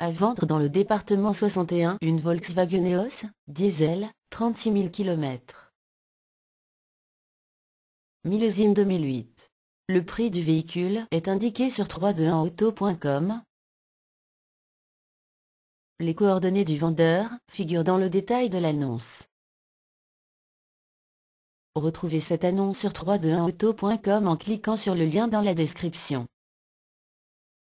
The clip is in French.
À vendre dans le département 61 une Volkswagen EOS, diesel, 36 000 km. Millésime 2008. Le prix du véhicule est indiqué sur 321auto.com. Les coordonnées du vendeur figurent dans le détail de l'annonce. Retrouvez cette annonce sur 321auto.com en cliquant sur le lien dans la description.